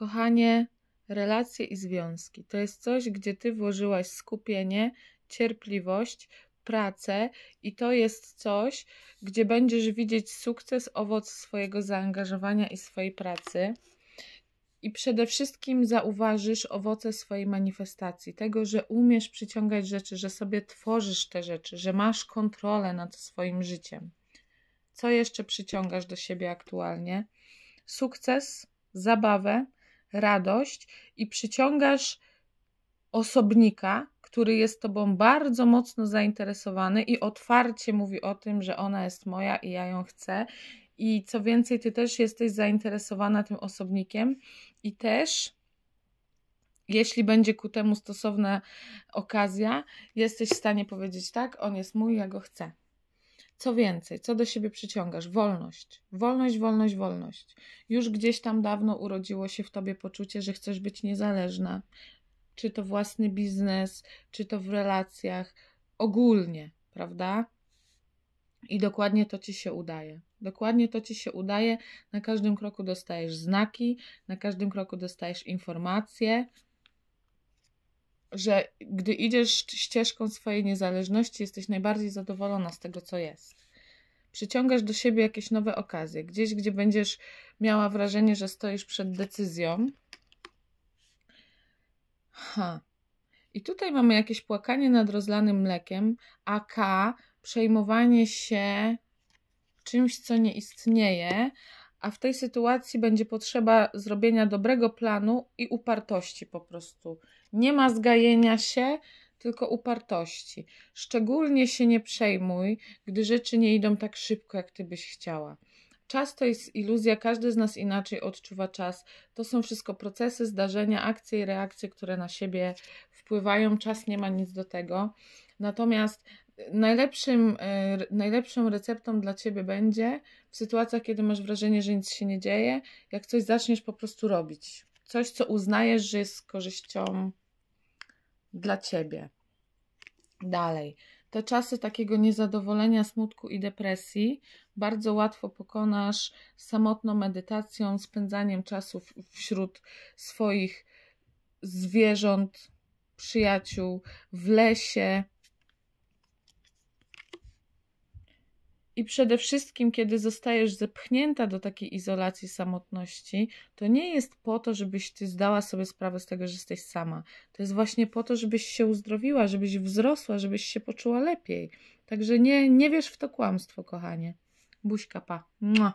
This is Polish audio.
Kochanie, relacje i związki to jest coś, gdzie ty włożyłaś skupienie, cierpliwość, pracę i to jest coś, gdzie będziesz widzieć sukces, owoc swojego zaangażowania i swojej pracy. I przede wszystkim zauważysz owoce swojej manifestacji, tego, że umiesz przyciągać rzeczy, że sobie tworzysz te rzeczy, że masz kontrolę nad swoim życiem. Co jeszcze przyciągasz do siebie aktualnie? Sukces, zabawę, radość i przyciągasz osobnika, który jest tobą bardzo mocno zainteresowany i otwarcie mówi o tym, że ona jest moja i ja ją chcę. I co więcej, ty też jesteś zainteresowana tym osobnikiem i też jeśli będzie ku temu stosowna okazja, jesteś w stanie powiedzieć tak, on jest mój, ja go chcę. Co więcej, co do siebie przyciągasz? Wolność. Wolność, wolność, wolność. Już gdzieś tam dawno urodziło się w tobie poczucie, że chcesz być niezależna. Czy to własny biznes, czy to w relacjach, ogólnie, prawda? I dokładnie to ci się udaje. Dokładnie to ci się udaje. Na każdym kroku dostajesz znaki, na każdym kroku dostajesz informacje, że gdy idziesz ścieżką swojej niezależności, jesteś najbardziej zadowolona z tego, co jest. Przyciągasz do siebie jakieś nowe okazje, gdzieś, gdzie będziesz miała wrażenie, że stoisz przed decyzją. Ha. I tutaj mamy jakieś płakanie nad rozlanym mlekiem, a K przejmowanie się czymś, co nie istnieje, a w tej sytuacji będzie potrzeba zrobienia dobrego planu i upartości po prostu. Nie ma zgajenia się, tylko upartości. Szczególnie się nie przejmuj, gdy rzeczy nie idą tak szybko, jak ty byś chciała. Czas to jest iluzja, każdy z nas inaczej odczuwa czas. To są wszystko procesy, zdarzenia, akcje i reakcje, które na siebie wpływają. Czas nie ma nic do tego. Natomiast najlepszym, e, najlepszą receptą dla ciebie będzie w sytuacjach, kiedy masz wrażenie, że nic się nie dzieje, jak coś zaczniesz po prostu robić. Coś, co uznajesz, że jest z korzyścią dla ciebie. Dalej. Te czasy takiego niezadowolenia, smutku i depresji bardzo łatwo pokonasz samotną medytacją, spędzaniem czasu wśród swoich zwierząt, przyjaciół, w lesie, I przede wszystkim, kiedy zostajesz zepchnięta do takiej izolacji, samotności, to nie jest po to, żebyś ty zdała sobie sprawę z tego, że jesteś sama. To jest właśnie po to, żebyś się uzdrowiła, żebyś wzrosła, żebyś się poczuła lepiej. Także nie, nie wiesz w to kłamstwo, kochanie. Buźka, pa. Mua.